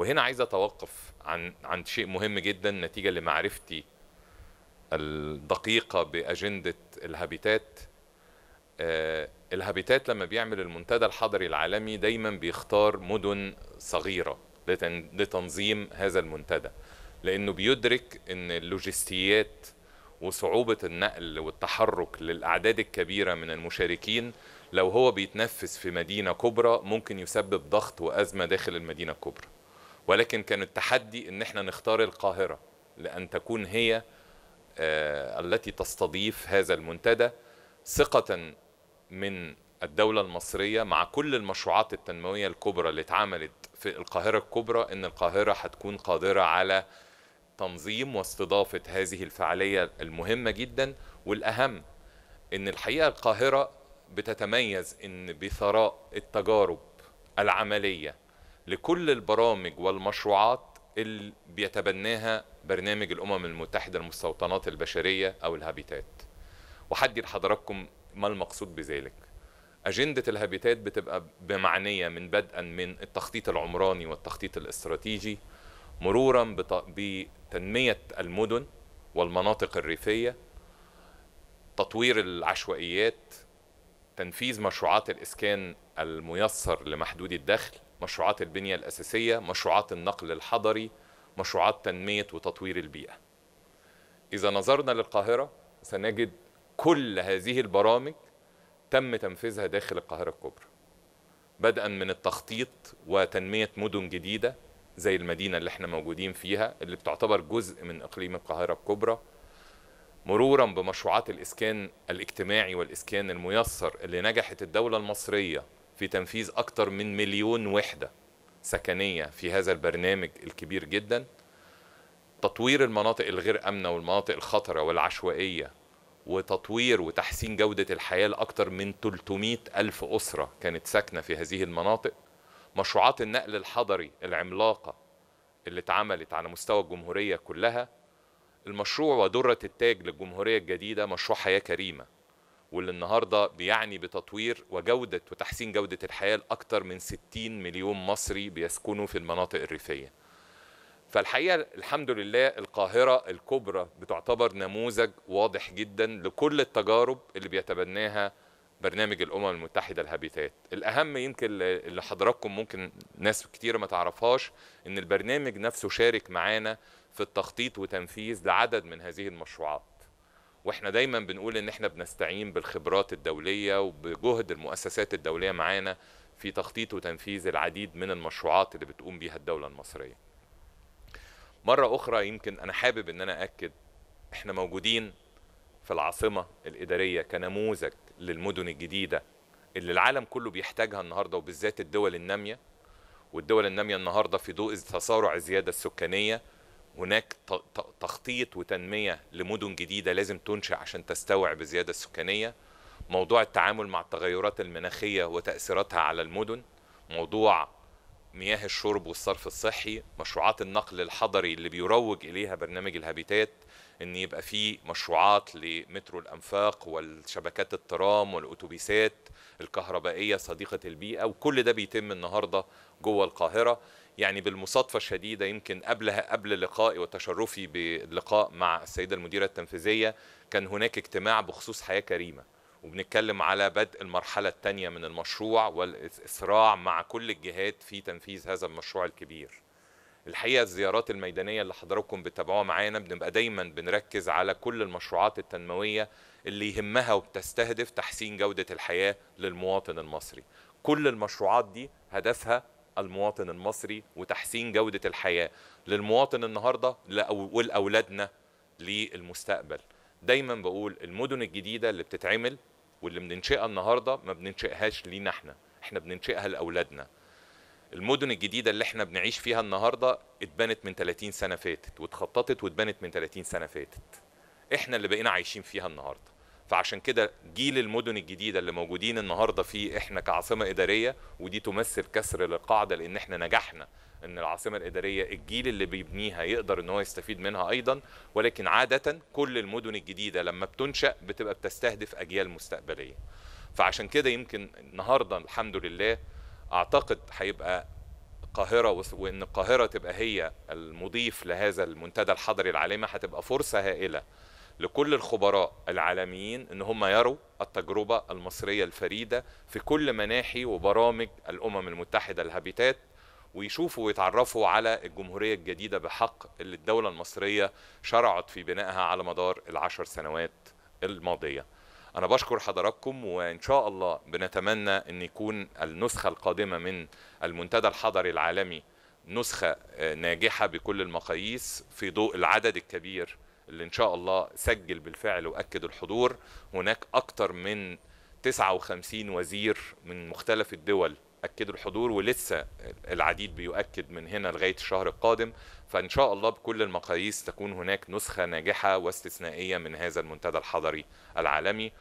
وهنا عايز اتوقف عن عن شيء مهم جدا نتيجه لمعرفتي الدقيقه باجنده الهابيتات آه، الهابيتات لما بيعمل المنتدى الحضري العالمي دايما بيختار مدن صغيره لتنظيم هذا المنتدى لانه بيدرك ان اللوجستيات وصعوبه النقل والتحرك للاعداد الكبيره من المشاركين لو هو بيتنفذ في مدينه كبرى ممكن يسبب ضغط وازمه داخل المدينه الكبرى ولكن كان التحدي ان احنا نختار القاهره لان تكون هي آه، التي تستضيف هذا المنتدى ثقه من الدولة المصرية مع كل المشروعات التنموية الكبرى اللي اتعملت في القاهرة الكبرى إن القاهرة هتكون قادرة على تنظيم واستضافة هذه الفعالية المهمة جدا والأهم إن الحقيقة القاهرة بتتميز إن بثراء التجارب العملية لكل البرامج والمشروعات اللي بيتبناها برنامج الامم المتحده للمستوطنات البشريه او الهابيتات وحدي لحضراتكم ما المقصود بذلك أجندة الهابيتات بتبقى بمعنية من بدءا من التخطيط العمراني والتخطيط الاستراتيجي مرورا بتنمية المدن والمناطق الريفية تطوير العشوائيات تنفيذ مشروعات الإسكان الميسر لمحدودي الدخل مشروعات البنية الأساسية مشروعات النقل الحضري مشروعات تنمية وتطوير البيئة إذا نظرنا للقاهرة سنجد كل هذه البرامج تم تنفيذها داخل القاهرة الكبرى بدءا من التخطيط وتنمية مدن جديدة زي المدينة اللي احنا موجودين فيها اللي بتعتبر جزء من إقليم القاهرة الكبرى مرورا بمشروعات الإسكان الاجتماعي والإسكان الميسر اللي نجحت الدولة المصرية في تنفيذ أكثر من مليون وحدة سكنية في هذا البرنامج الكبير جدا تطوير المناطق الغير آمنة والمناطق الخطرة والعشوائية وتطوير وتحسين جودة الحياة لأكثر من 300 ألف أسرة كانت ساكنة في هذه المناطق مشروعات النقل الحضري العملاقة اللي اتعملت على مستوى الجمهورية كلها المشروع ودرة التاج للجمهورية الجديدة مشروع حياة كريمة واللي النهارده بيعني بتطوير وجوده وتحسين جوده الحياه لاكثر من 60 مليون مصري بيسكنوا في المناطق الريفيه. فالحقيقه الحمد لله القاهره الكبرى بتعتبر نموذج واضح جدا لكل التجارب اللي بيتبناها برنامج الامم المتحده الهابيتات الاهم يمكن اللي حضراتكم ممكن ناس كتير ما تعرفهاش ان البرنامج نفسه شارك معانا في التخطيط وتنفيذ لعدد من هذه المشروعات واحنا دايما بنقول ان احنا بنستعين بالخبرات الدوليه وبجهد المؤسسات الدوليه معانا في تخطيط وتنفيذ العديد من المشروعات اللي بتقوم بيها الدوله المصريه. مره اخرى يمكن انا حابب ان انا اكد احنا موجودين في العاصمه الاداريه كنموذج للمدن الجديده اللي العالم كله بيحتاجها النهارده وبالذات الدول الناميه والدول الناميه النهارده في ضوء تسارع الزياده السكانيه هناك تخطيط وتنمية لمدن جديدة لازم تنشأ عشان تستوعب الزيادة السكانية موضوع التعامل مع التغيرات المناخية وتأثيراتها على المدن موضوع مياه الشرب والصرف الصحي مشروعات النقل الحضري اللي بيروج إليها برنامج الهابيتات ان يبقى في مشروعات لمترو الانفاق والشبكات الترام والاتوبيسات الكهربائيه صديقه البيئه وكل ده بيتم النهارده جوه القاهره يعني بالمصادفه الشديده يمكن قبلها قبل لقائي وتشرفي باللقاء مع السيده المديره التنفيذيه كان هناك اجتماع بخصوص حياه كريمه وبنتكلم على بدء المرحله الثانيه من المشروع والاسراع مع كل الجهات في تنفيذ هذا المشروع الكبير الحقيقه الزيارات الميدانيه اللي حضراتكم بتتابعوها معانا بنبقى دايما بنركز على كل المشروعات التنمويه اللي يهمها وبتستهدف تحسين جوده الحياه للمواطن المصري كل المشروعات دي هدفها المواطن المصري وتحسين جودة الحياة للمواطن النهاردة ولأولادنا للمستقبل دايما بقول المدن الجديدة اللي بتتعمل واللي بننشئها النهاردة ما بننشئهاش لينا احنا احنا بننشئها لأولادنا المدن الجديدة اللي احنا بنعيش فيها النهاردة اتبنت من 30 سنة فاتت واتخططت واتبنت من 30 سنة فاتت احنا اللي بقينا عايشين فيها النهارده فعشان كده جيل المدن الجديدة اللي موجودين النهاردة في إحنا كعاصمة إدارية ودي تمثل كسر للقاعدة لأن إحنا نجحنا ان العاصمه الاداريه الجيل اللي بيبنيها يقدر ان هو يستفيد منها ايضا ولكن عاده كل المدن الجديده لما بتنشا بتبقى بتستهدف اجيال مستقبليه فعشان كده يمكن النهارده الحمد لله اعتقد هيبقى القاهرة وإن القاهرة تبقى هي المضيف لهذا المنتدى الحضري العالمي هتبقى فرصة هائلة لكل الخبراء العالميين ان هم يروا التجربه المصريه الفريده في كل مناحي وبرامج الامم المتحده الهابيتات ويشوفوا ويتعرفوا على الجمهوريه الجديده بحق اللي الدوله المصريه شرعت في بنائها على مدار العشر سنوات الماضيه. انا بشكر حضراتكم وان شاء الله بنتمنى ان يكون النسخه القادمه من المنتدى الحضري العالمي نسخه آه، ناجحه بكل المقاييس في ضوء العدد الكبير اللي ان شاء الله سجل بالفعل واكد الحضور هناك اكتر من 59 وزير من مختلف الدول اكدوا الحضور ولسه العديد بيؤكد من هنا لغايه الشهر القادم فان شاء الله بكل المقاييس تكون هناك نسخه ناجحه واستثنائيه من هذا المنتدى الحضري العالمي